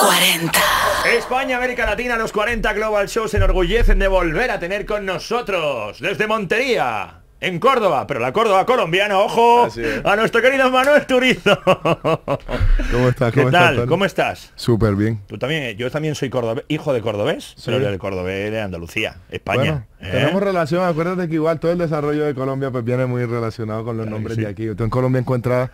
40. España, América Latina, los 40 Global Shows se enorgullecen de volver a tener con nosotros desde Montería. En Córdoba, pero la Córdoba colombiana, ojo, a nuestro querido Manuel Turizo. ¿Cómo estás? ¿Qué ¿Cómo Estás, Súper bien. Tú también, yo también soy cordobés, hijo de cordobés, soy pero del cordobés de Andalucía, España. ¿eh? Tenemos relación, acuérdate que igual todo el desarrollo de Colombia pues viene muy relacionado con los nombres de aquí. Tú en Colombia encuentras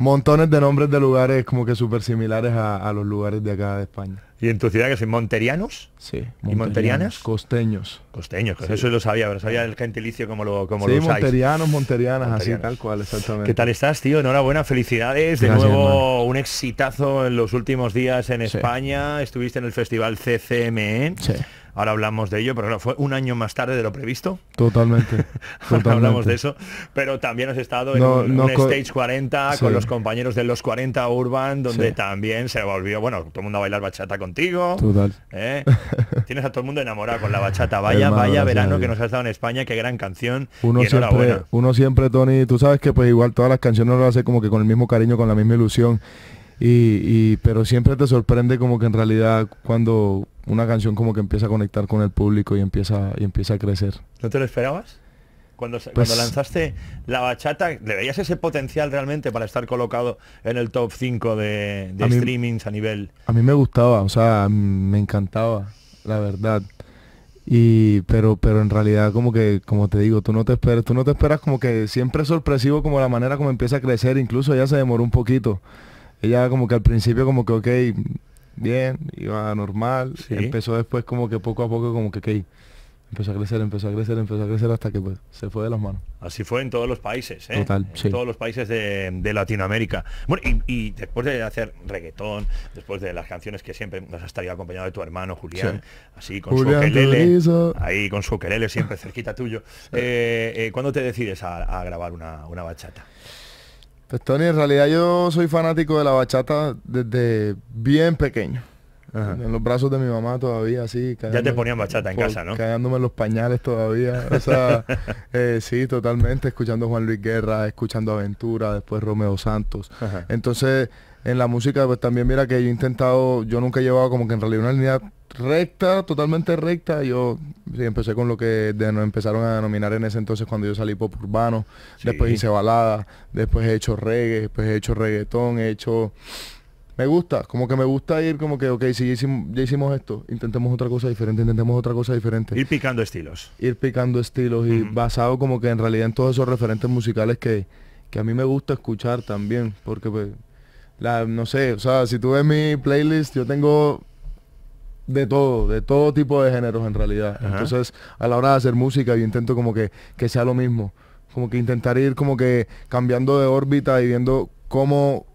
montones de nombres de lugares como que súper similares a, los lugares de acá de España. ¿Y en tu ciudad que son monterianos? Sí. ¿Y monterianas? Costeños. Costeños, eso lo sabía, pero sabía el gentilicio como lo como Sí, monterianos, monterianas, así tal cual, exactamente. ¿Qué tal estás, tío? Enhorabuena, felicidades. De nuevo un exitazo en los últimos días en España. Estuviste en el festival CCME. Sí. Ahora hablamos de ello, pero fue un año más tarde de lo previsto. Totalmente. totalmente. hablamos de eso. Pero también has estado en un, Stage 40 con los compañeros de los 40 Urban, donde también se volvió, bueno, todo el mundo a bailar bachata contigo. Total. ¿eh? Tienes a todo el mundo enamorado con la bachata. Vaya, vaya verano que nos has dado en España, qué gran canción. Uno, siempre, uno siempre, Tony, tú sabes que pues igual todas las canciones lo hace como que con el mismo cariño, con la misma ilusión. Y, pero siempre te sorprende como que en realidad cuando una canción como que empieza a conectar con el público y empieza, y empieza a crecer. ¿No te lo esperabas? Cuando, cuando pues lanzaste la bachata, ¿le veías ese potencial realmente para estar colocado en el top 5 de, streamings a nivel? A mí me gustaba, o sea, me encantaba, la verdad. Y, pero, pero en realidad como que, como te digo, tú no te esperas, tú no te esperas como que siempre es sorpresivo como la manera como empieza a crecer, incluso ya se demoró un poquito ella como que al principio como que, ok, bien, iba normal. y Empezó después como que poco a poco como que, ok, empezó a crecer, empezó a crecer, empezó a crecer hasta que pues, se fue de las manos. Así fue en todos los países, ¿eh? Total, en todos los países de, Latinoamérica. Bueno, y, después de hacer reggaetón, después de las canciones que siempre nos has estado acompañado de tu hermano Julián, así con su ahí con su querele, siempre cerquita tuyo, eh, eh, ¿cuándo te decides a, grabar una, una bachata? Pues Tony, en realidad yo soy fanático de la bachata desde bien pequeño. En los brazos de mi mamá todavía, así. Ya te ponían bachata en casa, ¿no? Cayéndome en los pañales todavía. O sea, eh, sí, totalmente. Escuchando Juan Luis Guerra, escuchando Aventura, después Romeo Santos. Entonces, en la música, pues también mira que yo he intentado, yo nunca he llevado como que en realidad una línea recta, totalmente recta. Yo empecé con lo que de, nos empezaron a denominar en ese entonces cuando yo salí pop urbano, después hice balada, después he hecho reggae, después he hecho reggaetón, he hecho... Me gusta, como que me gusta ir como que, ok, si ya hicimos, esto, intentemos otra cosa diferente, intentemos otra cosa diferente. Ir picando estilos. Ir picando estilos y basado como que en realidad en todos esos referentes musicales que, que a mí me gusta escuchar también, porque pues no sé, o sea, si tú ves mi playlist, yo tengo de todo, de todo tipo de géneros en realidad. Entonces, a la hora de hacer música, yo intento como que, sea lo mismo. Como que intentar ir como que cambiando de órbita y viendo cómo,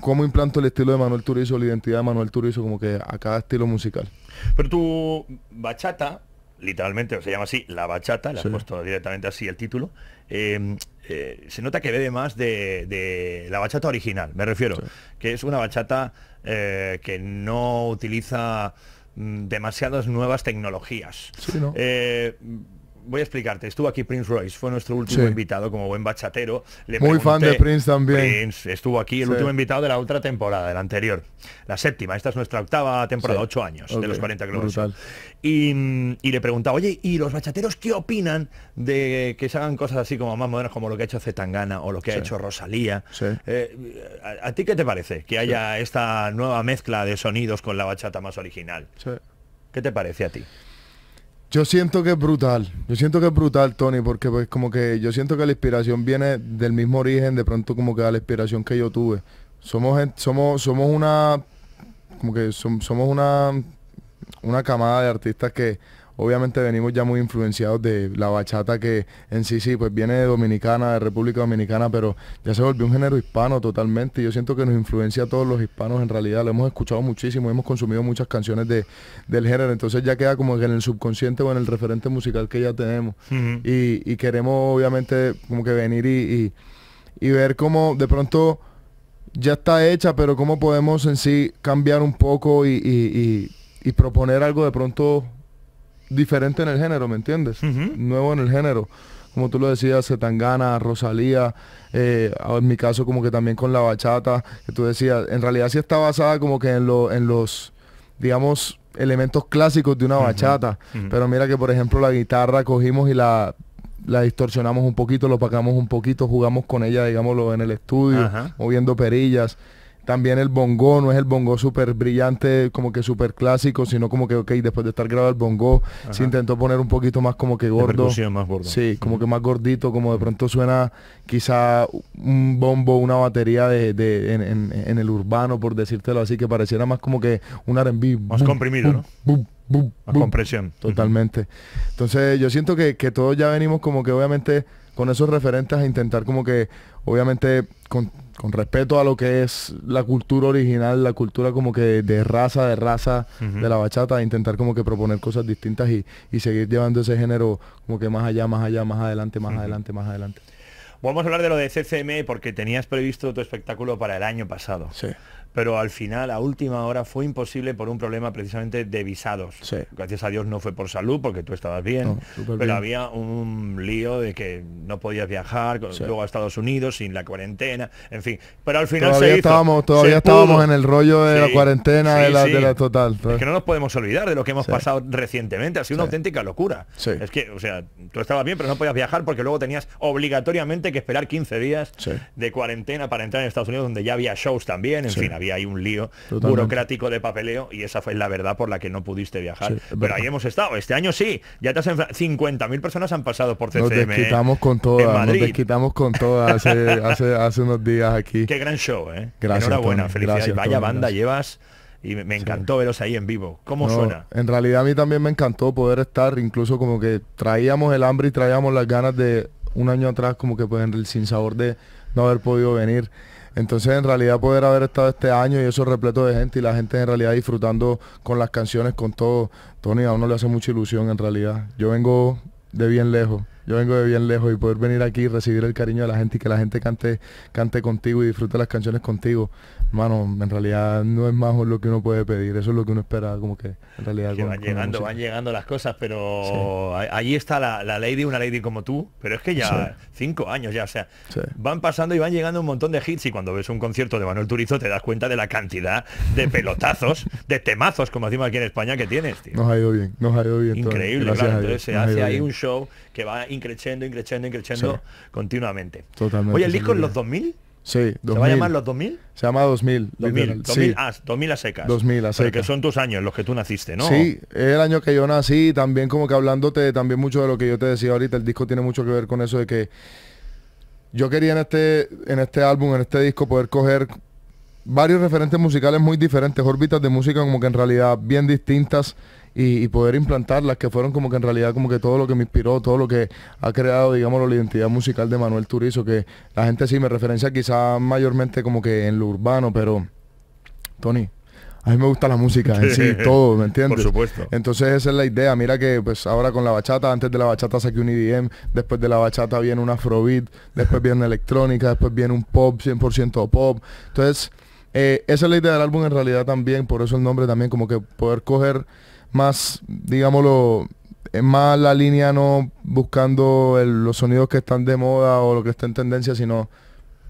cómo implanto el estilo de Manuel Turizo, la identidad de Manuel Turizo, como que a cada estilo musical. Pero tu bachata literalmente se llama así, la bachata, le puesto directamente así el título, em, eh, se nota que ve de más de, la bachata original, me refiero, que es una bachata eh, que no utiliza mm, demasiadas nuevas tecnologías. Eh, voy a explicarte. Estuvo aquí Prince Royce, fue nuestro último invitado como buen bachatero. Le Muy fan de Prince también. estuvo aquí, el último invitado de la otra temporada, de la anterior. La séptima, esta es nuestra octava temporada, ocho años, de los 40 kilómetros. Y, mm, y le preguntaba, oye, ¿y los bachateros qué opinan de que se hagan cosas así como más modernas, como lo que ha hecho Zetangana o lo que ha hecho Rosalía? Eh, ¿a, ¿a, ti qué te parece que haya esta nueva mezcla de sonidos con la bachata más original? ¿Qué te parece a ti? Yo siento que es brutal, yo siento que es brutal, Tony, porque pues como que yo siento que la inspiración viene del mismo origen, de pronto como que da la inspiración que yo tuve. Somos, somos, somos una, como que somos una, una camada de artistas que, obviamente venimos ya muy influenciados de la bachata que en sí sí, pues viene de Dominicana, de República Dominicana, pero ya se volvió un género hispano totalmente. Yo siento que nos influencia a todos los hispanos en realidad, lo hemos escuchado muchísimo, hemos consumido muchas canciones del género, entonces ya queda como que en el subconsciente o en el referente musical que ya tenemos. y, queremos obviamente como que venir y, ver cómo de pronto ya está hecha, pero cómo podemos en sí cambiar un poco y, proponer algo de pronto diferente en el género, ¿me entiendes? Nuevo en el género. Como tú lo decías, Setangana, Rosalía, eh, en mi caso como que también con la bachata, que tú decías, en realidad sí está basada como que en, lo, en los, digamos, elementos clásicos de una bachata. Pero mira que por ejemplo la guitarra cogimos y la la distorsionamos un poquito, lo pagamos un poquito, jugamos con ella, digámoslo, en el estudio, moviendo perillas. También el bongo, no es el bongo súper brillante, como que súper clásico, sino como que, ok, después de estar grabado el bongo, se intentó poner un poquito más como que gordo. Más gordo. Sí, como que más gordito, como de pronto suena quizá un bombo, una batería de, en, el urbano, por decírtelo así, que pareciera más como que un R&B. Más comprimido, ¿no? A compresión. Totalmente. Entonces yo siento que, que, todos ya venimos como que obviamente con esos referentes a intentar como que, obviamente, con, respeto a lo que es la cultura original, la cultura como que de raza, de raza, de la bachata, intentar como que proponer cosas distintas y, seguir llevando ese género como que más allá, más allá, más adelante, más adelante, más adelante. Vamos a hablar de lo de CCM porque tenías previsto tu espectáculo para el año pasado. Sí pero al final, a última hora, fue imposible por un problema precisamente de visados. Gracias a Dios no fue por salud, porque tú estabas bien, pero había un lío de que no podías viajar, luego a Estados Unidos sin la cuarentena, en fin. Pero al final todavía estábamos, Todavía estábamos en el rollo de la cuarentena, de la, total. Es que no nos podemos olvidar de lo que hemos pasado recientemente, ha sido una auténtica locura. Es que, o sea, tú estabas bien, pero no podías viajar porque luego tenías obligatoriamente que esperar 15 días de cuarentena para entrar en Estados Unidos, donde ya había shows también, en fin, había hay un lío burocrático de papeleo y esa fue la verdad por la que no pudiste viajar. pero ahí hemos estado. Este año sí, ya te has 50.000 personas han pasado por CCM. Nos e desquitamos con todas, nos desquitamos con todas hace, unos días aquí. Qué gran show, ¿eh? Gracias, Enhorabuena, Vaya banda llevas y me encantó veros ahí en vivo. ¿Cómo suena? En realidad a mí también me encantó poder estar, incluso como que traíamos el hambre y traíamos las ganas de un año atrás, como que pues en el sinsabor de no haber podido venir. Entonces, en realidad, poder haber estado este año y eso repleto de gente y la gente en realidad disfrutando con las canciones, con todo, Tony, a uno le hace mucha ilusión en realidad. Yo vengo de bien lejos. Yo vengo de bien lejos y poder venir aquí y recibir el cariño de la gente y que la gente cante, cante contigo y disfrute las canciones contigo mano, en realidad no es más lo que uno puede pedir, eso es lo que uno espera como que en realidad. van llegando, van llegando las cosas, pero ahí está la, la, lady, una lady como tú, pero es que ya cinco años ya, o sea, van pasando y van llegando un montón de hits y cuando ves un concierto de Manuel Turizo te das cuenta de la cantidad de pelotazos, de temazos, como decimos aquí en España, que tienes, Nos ha ido bien, nos ha ido bien. Increíble, Entonces se hace ahí un show que va increciendo, increciendo, increciendo continuamente. Totalmente. Oye, el disco en los 2000 Sí, ¿Se va a llamar los 2000? Se llama 2000. 2000, 2000, a, 2000 secas. 2000 a secas. que son tus años, los que tú naciste, ¿no? Sí, el año que yo nací, también como que hablándote también mucho de lo que yo te decía ahorita, el disco tiene mucho que ver con eso de que yo quería en este, en este álbum, en este disco, poder coger varios referentes musicales muy diferentes, órbitas de música como que en realidad bien distintas y, poder implantarlas, que fueron como que en realidad como que todo lo que me inspiró, todo lo que ha creado, digamos, la identidad musical de Manuel Turizo, que la gente sí me referencia quizá... mayormente como que en lo urbano, pero Tony, a mí me gusta la música en sí, todo, ¿me entiendes? Por supuesto. Entonces esa es la idea. Mira que pues ahora con la bachata, antes de la bachata saqué un EDM, después de la bachata viene un afrobeat, después viene electrónica, después viene un pop, 100% pop. Entonces, eh, esa es la idea del álbum en realidad también, por eso el nombre también, como que poder coger más, digámoslo, es más la línea no buscando los sonidos que están de moda o lo que está en tendencia, sino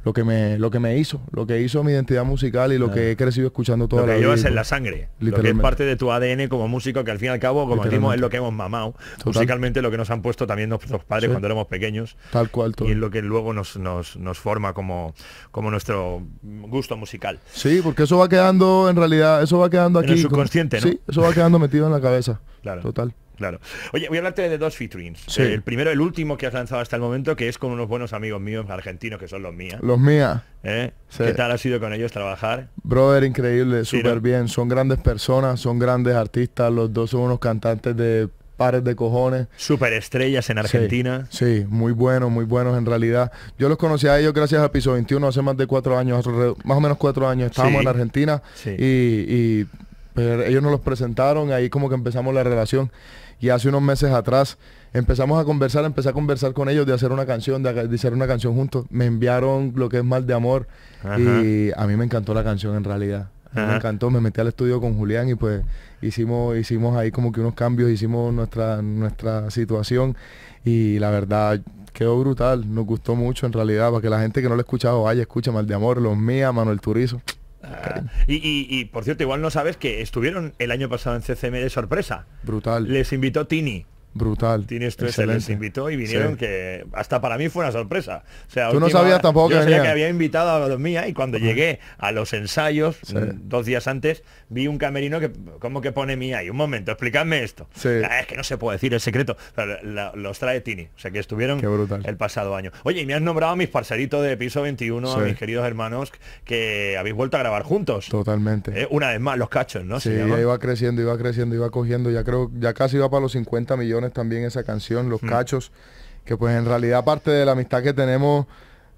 lo que me lo que me hizo, lo que hizo mi identidad musical y lo que he crecido escuchando toda lo que llevas en la sangre, lo que es parte de tu ADN como músico que al fin y al cabo como decimos es lo que hemos mamado, musicalmente lo que nos han puesto también nuestros padres cuando éramos pequeños, tal cual y lo que luego nos, nos, forma como como nuestro gusto musical. Sí, porque eso va quedando en realidad, eso va quedando aquí en el subconsciente, ¿no? Sí, eso va quedando metido en la cabeza. Claro. Total. Claro. Oye, voy a hablarte de dos featurings. El primero, el último que has lanzado hasta el momento, que es con unos buenos amigos míos argentinos, que son los mías. Los mías. ¿Eh? ¿Qué tal ha sido con ellos trabajar? Brother, increíble, súper bien. Son grandes personas, son grandes artistas. Los dos son unos cantantes de pares de cojones. estrellas en Argentina. Sí, muy buenos, muy buenos en realidad. Yo los conocí a ellos gracias a Piso 21 hace más de cuatro años, más o menos cuatro años. Estábamos en Argentina y, pues, ellos nos los presentaron, ahí como que empezamos la relación y hace unos meses atrás empezamos a conversar, empecé a conversar con ellos de hacer una canción, de, hacer una canción juntos. Me enviaron lo que es Mal de Amor y a mí me encantó la canción en realidad. Me encantó, me metí al estudio con Julián y pues hicimos, hicimos ahí como que unos cambios, hicimos nuestra, nuestra situación y la verdad quedó brutal, nos gustó mucho en realidad, para que la gente que no lo ha escuchado vaya, escucha Mal de Amor, los mías, Manuel Turizo. Ah, y, y, por cierto, igual no sabes que estuvieron el año pasado en CCM de sorpresa. Brutal. Les invitó Tini. Brutal. Tini, se les invitó y vinieron que hasta para mí fue una sorpresa. O sea, Tú no sabías tampoco que, sabía que había invitado a los mía y cuando llegué a los ensayos, mm, dos días antes, vi un camerino que, como que pone mía? Y un momento, explícame esto. Ah, es que no se puede decir el secreto. los trae Tini. O sea, que estuvieron el pasado año. Oye, y me has nombrado a mis parceritos de piso 21, a mis queridos hermanos que habéis vuelto a grabar juntos. Totalmente. Eh, una vez más, los cachos, ¿no? Sí, iba creciendo, iba creciendo, iba cogiendo. Ya creo, ya casi iba para los 50 millones también, esa canción, Los mm. Cachos, que pues en realidad parte de la amistad que tenemos,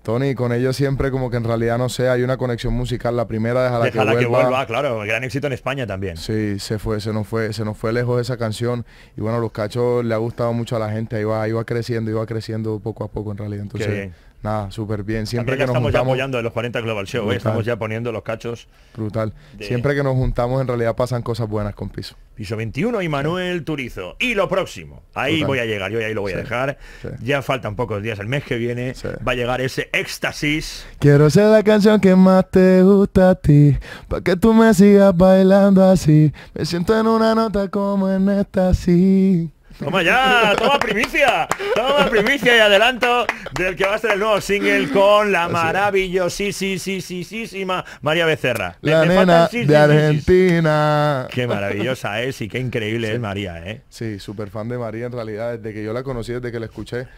Tony, con ellos siempre como que en realidad no sé, hay una conexión musical, la primera deja la que vuelva. claro, gran éxito en España también. Sí, se fue, se nos fue, se nos fue lejos esa canción y bueno, Los Cachos le ha gustado mucho a la gente, iba, iba creciendo, iba creciendo poco a poco en realidad, entonces Nada, súper bien. Siempre que nos estamos juntamos, ya de los 40 Global Show, ¿eh? estamos ya poniendo los cachos. Brutal. Siempre que nos juntamos, en realidad pasan cosas buenas con Piso. Piso 21 y Manuel Turizo. Y lo próximo, ahí voy a llegar, yo ahí lo voy a dejar. Ya faltan pocos días, el mes que viene va a llegar ese éxtasis. Quiero ser la canción que más te gusta a ti, para que tú me sigas bailando así. Me siento en una nota como en éxtasis Toma ya, toma primicia, toma primicia y adelanto del que va a ser el nuevo single con la maravillosísima María Becerra. La nena de Argentina. Qué maravillosa es y qué increíble es María, ¿eh? Sí, súper fan de María en realidad, desde que yo la conocí, desde que la escuché,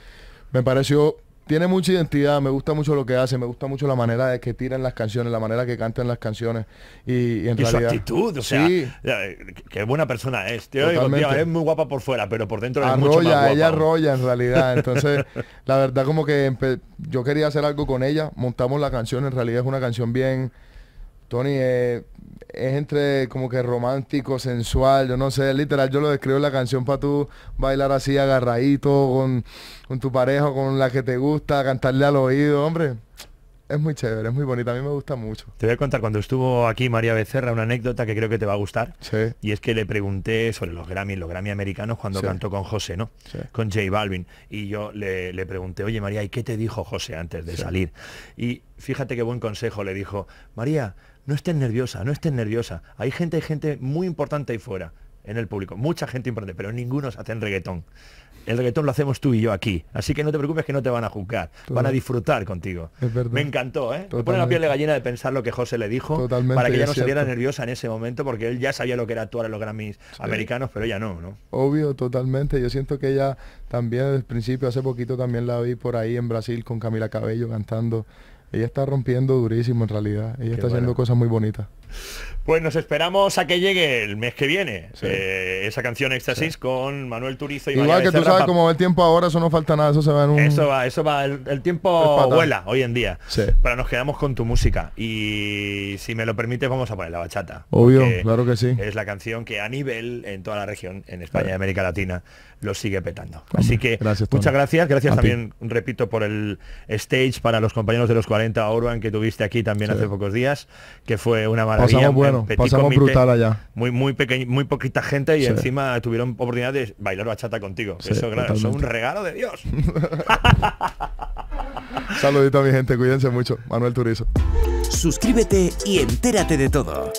me pareció tiene mucha identidad, me gusta mucho lo que hace, me gusta mucho la manera de que tiran las canciones, la manera que cantan las canciones y, en realidad... su actitud, o sea, qué buena persona es, tío, es muy guapa por fuera, pero por dentro es mucho más ella arrolla en realidad, entonces la verdad como que yo quería hacer algo con ella, montamos la canción, en realidad es una canción bien Tony eh, es, entre como que romántico, sensual, yo no sé, literal, yo lo describo en la canción para tú bailar así agarradito con, tu pareja, con la que te gusta, cantarle al oído, hombre. Es muy chévere, es muy bonita, a mí me gusta mucho. Te voy a contar cuando estuvo aquí María Becerra una anécdota que creo que te va a gustar. Sí. Y es que le pregunté sobre los Grammy, los Grammy americanos cuando cantó con José, ¿no? Con J Balvin. Y yo le, le, pregunté, oye María, ¿y qué te dijo José antes de salir? Y fíjate qué buen consejo, le dijo, María, no estés nerviosa, no estén nerviosa. Hay gente, hay gente muy importante ahí fuera, en el público, mucha gente importante, pero ninguno se hace en reggaetón. El reggaetón lo hacemos tú y yo aquí, así que no te preocupes que no te van a juzgar, van a disfrutar contigo. Me encantó, ¿eh? Me pone la piel de gallina de pensar lo que José le dijo, para que ella no se viera nerviosa en ese momento, porque él ya sabía lo que era actuar en los Grammys americanos, pero ella no, ¿no? Obvio, totalmente. Yo siento que ella también desde el principio, hace poquito también la vi por ahí en Brasil con Camila Cabello cantando ella está rompiendo durísimo en realidad. Ella está haciendo cosas muy bonitas. Pues nos esperamos a que llegue el mes que viene eh, esa canción Éxtasis con Manuel Turizo y Igual que tú sabes como el tiempo ahora, eso no falta nada, eso se va en Eso va, eso va, el, tiempo vuela hoy en día. Sí. Pero nos quedamos con tu música y si me lo permites vamos a poner la bachata. Obvio, claro que sí. Es la canción que a nivel en toda la región, en España y América Latina, lo sigue petando. Así que muchas gracias, gracias también, repito, por el stage para los compañeros de los 40 Orban que tuviste aquí también hace pocos días, que fue una maravilla pasamos bueno, pasamos brutal allá. Muy, muy muy poquita gente y encima tuvieron oportunidad de bailar bachata contigo. eso, claro, eso es un regalo de Dios. Saludito a mi gente, cuídense mucho. Manuel Turizo. Suscríbete y entérate de todo.